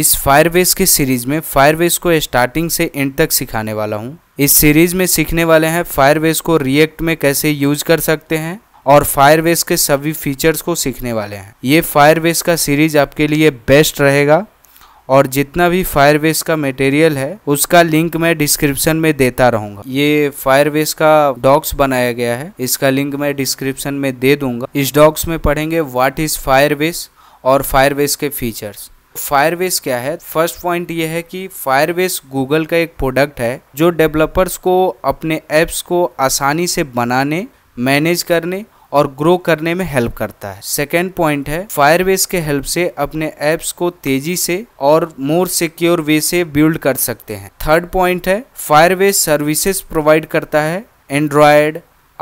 इस फायरवेस के सीरीज में फायरवेस को स्टार्टिंग से एंड तक सिखाने वाला हूँ इस सीरीज में सीखने वाले हैं फायरवेस को रिएक्ट में कैसे यूज कर सकते हैं और फायर के सभी फीचर्स को सीखने वाले हैं ये फायरवेस का सीरीज आपके लिए बेस्ट रहेगा और जितना भी फायरवेस का मटेरियल है उसका लिंक मैं डिस्क्रिप्शन में देता रहूंगा ये फायरवेस का डॉक्स बनाया गया है इसका लिंक मैं डिस्क्रिप्शन में दे दूंगा इस डॉक्स में पढ़ेंगे व्हाट इज़ फायरवेस और फायरवेस के फीचर्स फायरवेस क्या है फर्स्ट पॉइंट ये है कि फायरवेस गूगल का एक प्रोडक्ट है जो डेवलपर्स को अपने एप्स को आसानी से बनाने मैनेज करने और ग्रो करने में हेल्प करता है सेकेंड पॉइंट है फायरवेस के हेल्प से अपने एप्स को तेजी से और मोर सिक्योर वे से बिल्ड कर सकते हैं थर्ड पॉइंट है फायरवेस सर्विसेज प्रोवाइड करता है android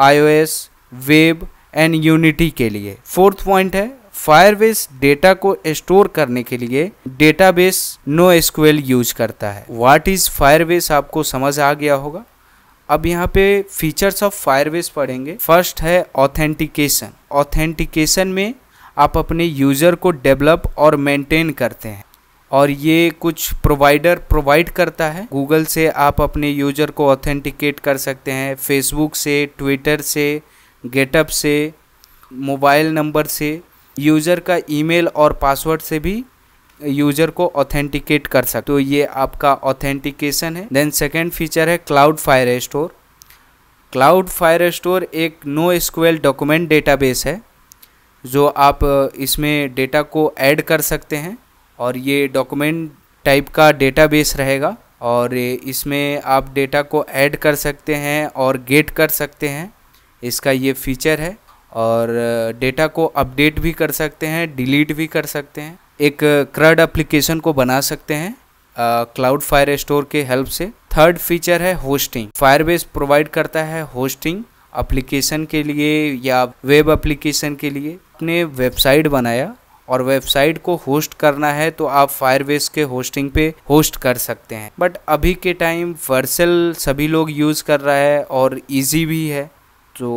iOS web and unity के लिए फोर्थ पॉइंट है फायरबेस डेटा को स्टोर करने के लिए डेटाबेस नो एसक्यूएल यूज करता है व्हाट इज फायरबेस आपको समझ आ गया होगा अब यहाँ पे फीचर्स ऑफ फायरबेस पढ़ेंगे फर्स्ट है ऑथेंटिकेशन ऑथेंटिकेशन में आप अपने यूज़र को डेवलप और मेंटेन करते हैं और ये कुछ प्रोवाइडर प्रोवाइड करता है गूगल से आप अपने यूज़र को ऑथेंटिकेट कर सकते हैं फेसबुक से ट्विटर से गेटअप से मोबाइल नंबर से यूज़र का ईमेल और पासवर्ड से भी यूजर को ऑथेंटिकेट कर सकते तो ये आपका ऑथेंटिकेशन है देन सेकेंड फीचर है cloud Firestore cloud Firestore एक नो स्क्वेल डॉक्यूमेंट डेटाबेस है जो आप इसमें डेटा को ऐड कर सकते हैं और ये डॉक्यूमेंट टाइप का डेटाबेस रहेगा और इसमें आप डेटा को ऐड कर सकते हैं और गेट कर सकते हैं इसका ये फीचर है और डेटा को अपडेट भी कर सकते हैं डिलीट भी कर सकते हैं एक क्रड एप्लीकेशन को बना सकते हैं क्लाउड फायर स्टोर के हेल्प से थर्ड फीचर है होस्टिंग फायरबेस प्रोवाइड करता है होस्टिंग एप्लीकेशन के लिए या वेब एप्लीकेशन के लिए अपने वेबसाइट बनाया और वेबसाइट को होस्ट करना है तो आप फायरबेस के होस्टिंग पे होस्ट कर सकते हैं बट अभी के टाइम वर्सल सभी लोग यूज़ कर रहा है और इजी भी है तो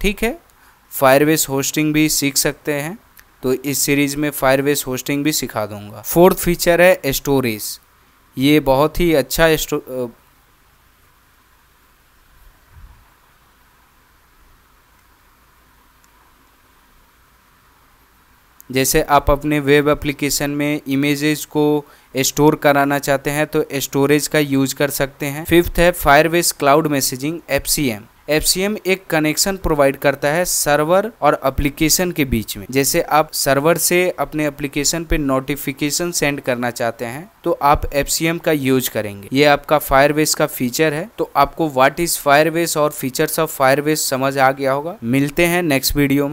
ठीक है फायरवेस होस्टिंग भी सीख सकते हैं तो इस सीरीज़ में फायरवेस होस्टिंग भी सिखा दूंगा फोर्थ फीचर है स्टोरेज ये बहुत ही अच्छा जैसे आप अपने वेब एप्लीकेशन में इमेजेस को स्टोर कराना चाहते हैं तो स्टोरेज का यूज कर सकते हैं फिफ्थ है firebase cloud messaging F FCM एक कनेक्शन प्रोवाइड करता है सर्वर और एप्लीकेशन के बीच में जैसे आप सर्वर से अपने एप्लीकेशन पे नोटिफिकेशन सेंड करना चाहते हैं तो आप एफसीएम का यूज करेंगे ये आपका फायरबेस का फीचर है तो आपको व्हाट इज फायरबेस और फीचर्स ऑफ फायरबेस समझ आ गया होगा मिलते हैं नेक्स्ट वीडियो में